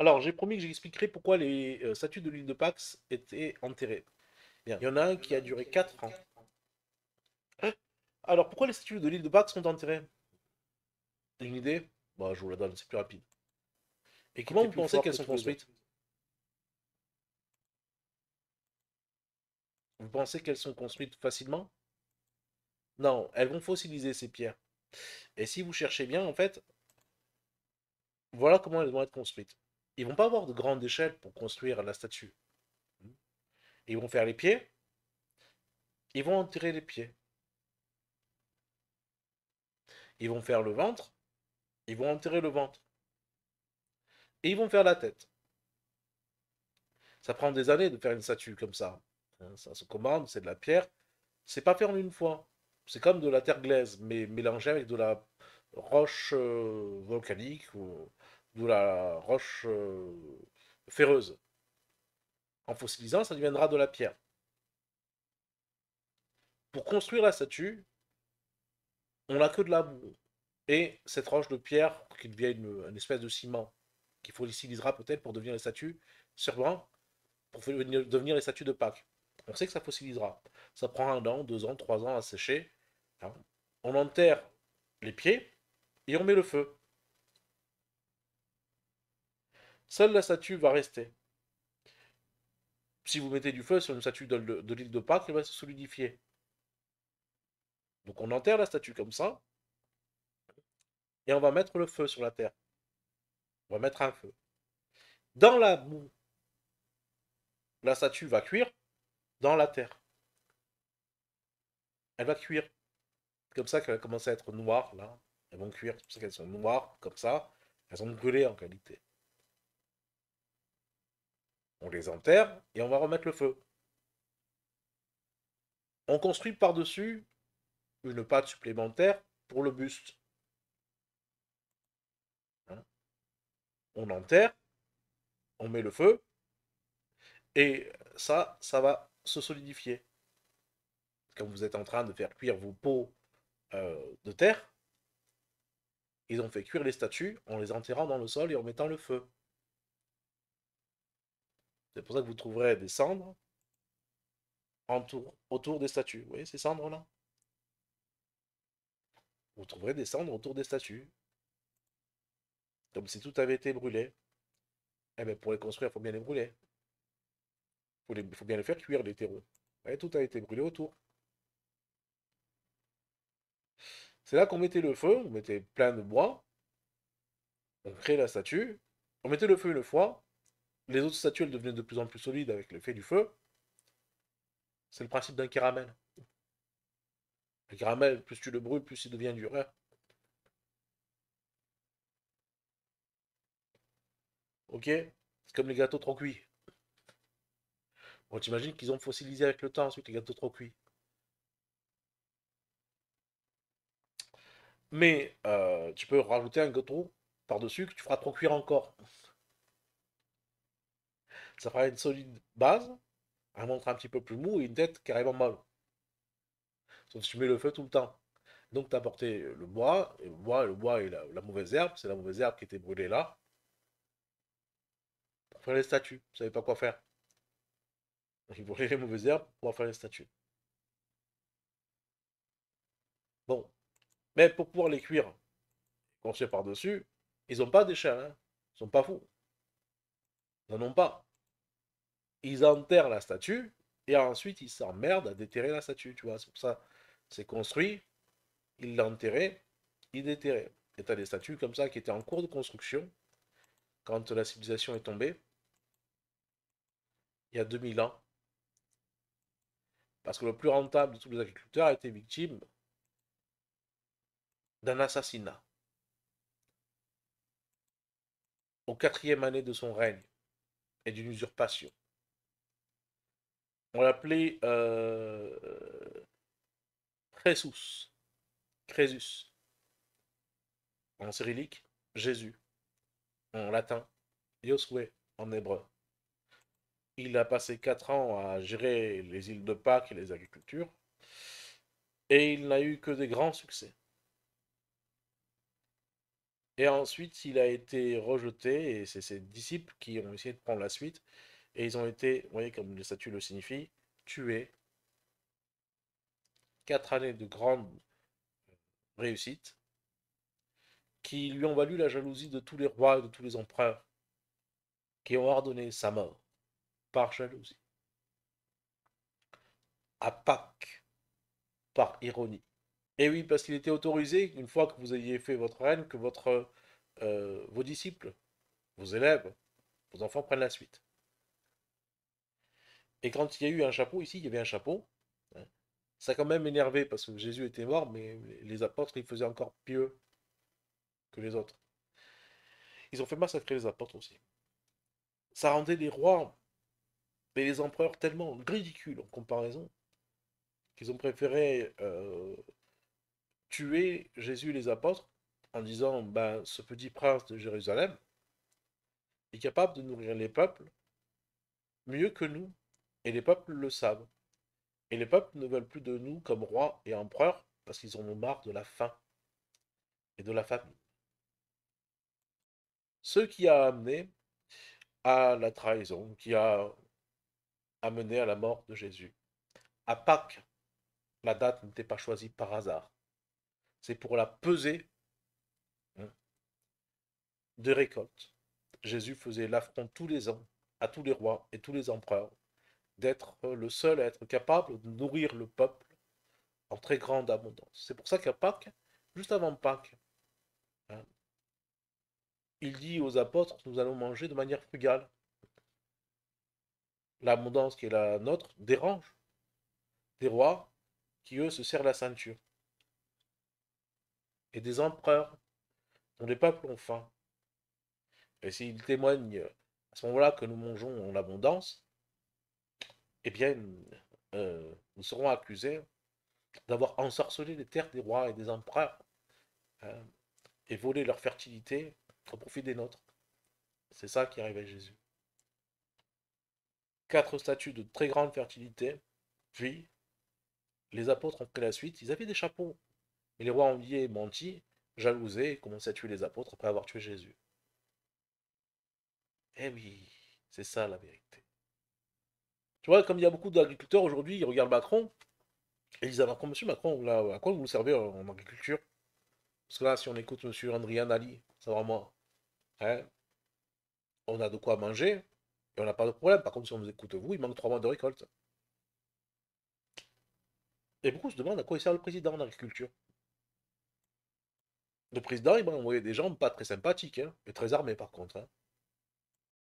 Alors, j'ai promis que j'expliquerai pourquoi les euh, statues de l'île de Pax étaient enterrées. Il y en a un qui a duré 4 ans. Hein Alors, pourquoi les statues de l'île de Pax sont enterrées Une idée Bah, je vous la donne, c'est plus rapide. Et comment vous pensez qu'elles sont construites Vous pensez qu'elles sont construites facilement Non, elles vont fossiliser ces pierres. Et si vous cherchez bien, en fait, voilà comment elles vont être construites. Ils vont pas avoir de grande échelle pour construire la statue. Ils vont faire les pieds. Ils vont enterrer les pieds. Ils vont faire le ventre. Ils vont enterrer le ventre. Et ils vont faire la tête. Ça prend des années de faire une statue comme ça. Hein, ça se commande, c'est de la pierre. C'est pas fait en une fois. C'est comme de la terre glaise, mais mélangée avec de la roche euh, volcanique ou, d'où la roche euh, ferreuse. En fossilisant, ça deviendra de la pierre. Pour construire la statue, on n'a que de la boue. Et cette roche de pierre, qui devient une, espèce de ciment, qui fossilisera peut-être pour devenir les statues, sûrement, pour devenir les statues de Pâques. On sait que ça fossilisera. Ça prend un an, deux ans, trois ans à sécher. Hein. On enterre les pieds et on met le feu. Seule la statue va rester. Si vous mettez du feu sur une statue de, l'île de Pâques, elle va se solidifier. Donc on enterre la statue comme ça, et on va mettre le feu sur la terre. On va mettre un feu. Dans la boue, la statue va cuire dans la terre. Elle va cuire. Comme ça qu'elle va commencer à être noire, là. Elles vont cuire, c'est pour ça qu'elles sont noires, comme ça. Elles ont brûlées en qualité. On les enterre et on va remettre le feu. On construit par-dessus une pâte supplémentaire pour le buste. Hein? on enterre, on met le feu, et ça, ça va se solidifier. Quand vous êtes en train de faire cuire vos pots euh, de terre, ils ont fait cuire les statues en les enterrant dans le sol et en mettant le feu. C'est pour ça que vous trouverez des cendres autour des statues. Vous voyez ces cendres-là Vous trouverez des cendres autour des statues. Comme si tout avait été brûlé. Eh bien, pour les construire, il faut bien les brûler. Il faut, bien les faire cuire, les terreaux. tout a été brûlé autour. C'est là qu'on mettait le feu, on mettait plein de bois, on crée la statue, on mettait le feu une fois, les autres statues, devenaient de plus en plus solides avec l'effet du feu. C'est le principe d'un caramel. Le caramel, plus tu le brûles, plus il devient dur. Hein. Ok C'est comme les gâteaux trop cuits. Bon, t'imagines qu'ils ont fossilisé avec le temps ensuite les gâteaux trop cuits. Mais euh, tu peux rajouter un gâteau par-dessus que tu feras trop cuire encore ça fera une solide base, un montre un petit peu plus mou et une tête carrément mal Sauf si tu mets le feu tout le temps. Donc tu as porté le bois, et le bois, le bois et la, mauvaise herbe, c'est la mauvaise herbe qui était brûlée là. Pour faire les statues, tu savais pas quoi faire. Donc ils les mauvaises herbes pour faire les statues. Bon. Mais pour pouvoir les cuire, construire par-dessus, ils n'ont pas d'échelle. Hein. Ils sont pas fous. Ils n'en ont pas ils enterrent la statue et ensuite ils s'emmerdent à déterrer la statue, tu vois. C'est pour ça, c'est construit, ils l'enterraient, ils déterraient. Et des statues comme ça qui étaient en cours de construction quand la civilisation est tombée, il y a 2000 ans. Parce que le plus rentable de tous les agriculteurs a été victime d'un assassinat. Au quatrième année de son règne et d'une usurpation. On l'appelait euh, Crésus. Crésus. En cyrillique, Jésus. En latin, Yosué, en hébreu. Il a passé quatre ans à gérer les îles de Pâques et les agricultures. Et il n'a eu que des grands succès. Et ensuite, il a été rejeté et c'est ses disciples qui ont essayé de prendre la suite. Et ils ont été, vous voyez, comme le statut le signifie, tués. Quatre années de grande euh, réussite qui lui ont valu la jalousie de tous les rois et de tous les empereurs qui ont ordonné sa mort par jalousie. À Pâques, par ironie. Et oui, parce qu'il était autorisé, une fois que vous ayez fait votre reine, que votre, euh, vos disciples, vos élèves, vos enfants prennent la suite. Et quand il y a eu un chapeau, ici, il y avait un chapeau. Hein. ça a quand même énervé parce que Jésus était mort, mais les apôtres, ils faisaient encore pieux que les autres. Ils ont fait massacrer les apôtres aussi. Ça rendait les rois et les empereurs tellement ridicules en comparaison qu'ils ont préféré euh, tuer Jésus et les apôtres en disant ben, ce petit prince de Jérusalem est capable de nourrir les peuples mieux que nous et les peuples le savent. Et les peuples ne veulent plus de nous comme rois et empereurs parce qu'ils en ont marre de la faim et de la famine. Ce qui a amené à la trahison, qui a amené à la mort de Jésus. À Pâques, la date n'était pas choisie par hasard. C'est pour la pesée hein, de récolte. Jésus faisait l'affront tous les ans à tous les rois et tous les empereurs d'être euh, le seul à être capable de nourrir le peuple en très grande abondance. C'est pour ça qu'à Pâques, juste avant Pâques, hein, il dit aux apôtres, nous allons manger de manière frugale. L'abondance qui est la nôtre dérange des rois qui, eux, se serrent la ceinture, et des empereurs dont les peuples ont faim. Et s'ils témoignent euh, à ce moment-là que nous mangeons en abondance, eh bien, euh, nous serons accusés d'avoir ensorcelé les terres des rois et des empereurs euh, et volé leur fertilité au profit des nôtres. C'est ça qui à Jésus. Quatre statues de très grande fertilité, puis les apôtres ont pris la suite, ils avaient des chapeaux. Et les rois ont et menti, jalousés, et commençaient à tuer les apôtres après avoir tué Jésus. Eh oui, c'est ça la vérité. Tu vois, comme il y a beaucoup d'agriculteurs aujourd'hui, ils regardent Macron, et ils disent ah, Macron, monsieur Macron, là, à quoi vous servez en agriculture Parce que là, si on écoute monsieur Andrian Ali, c'est vraiment. Hein, on a de quoi manger, et on n'a pas de problème. Par contre, si on vous écoute, vous, il manque trois mois de récolte. Et beaucoup se demandent à quoi il sert le président en agriculture. Le président, il m'a envoyé des gens pas très sympathiques, hein, très armés par contre. Hein.